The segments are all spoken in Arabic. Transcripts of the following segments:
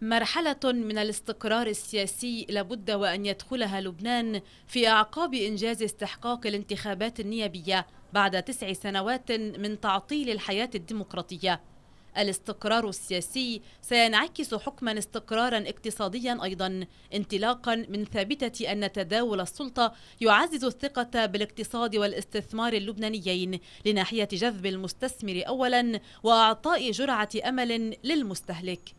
مرحلة من الاستقرار السياسي لابد وأن يدخلها لبنان في أعقاب إنجاز استحقاق الانتخابات النيابية بعد تسع سنوات من تعطيل الحياة الديمقراطية الاستقرار السياسي سينعكس حكما استقرارا اقتصاديا أيضا انطلاقا من ثابتة أن تداول السلطة يعزز الثقة بالاقتصاد والاستثمار اللبنانيين لناحية جذب المستثمر أولا وأعطاء جرعة أمل للمستهلك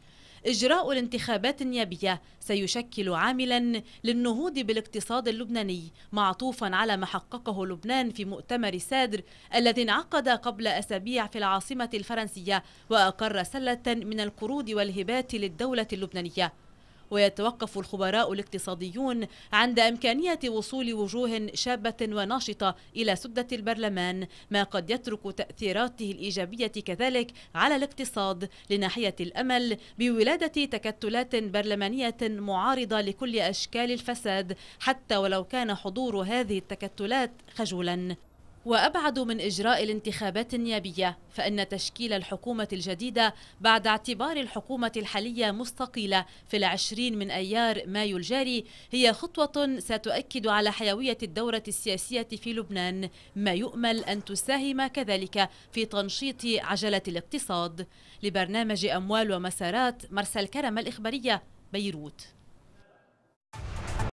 إجراء الانتخابات النيابية سيشكل عاملا للنهوض بالاقتصاد اللبناني معطوفا على ما حققه لبنان في مؤتمر سادر الذي انعقد قبل أسابيع في العاصمة الفرنسية وأقر سلة من القروض والهبات للدولة اللبنانية ويتوقف الخبراء الاقتصاديون عند إمكانية وصول وجوه شابة وناشطة إلى سدة البرلمان ما قد يترك تأثيراته الإيجابية كذلك على الاقتصاد لناحية الأمل بولادة تكتلات برلمانية معارضة لكل أشكال الفساد حتى ولو كان حضور هذه التكتلات خجولا وأبعد من إجراء الانتخابات النيابية فإن تشكيل الحكومة الجديدة بعد اعتبار الحكومة الحالية مستقيلة في العشرين من أيار مايو الجاري هي خطوة ستؤكد على حيوية الدورة السياسية في لبنان ما يؤمل أن تساهم كذلك في تنشيط عجلة الاقتصاد لبرنامج أموال ومسارات مرسى الكرم الإخبارية بيروت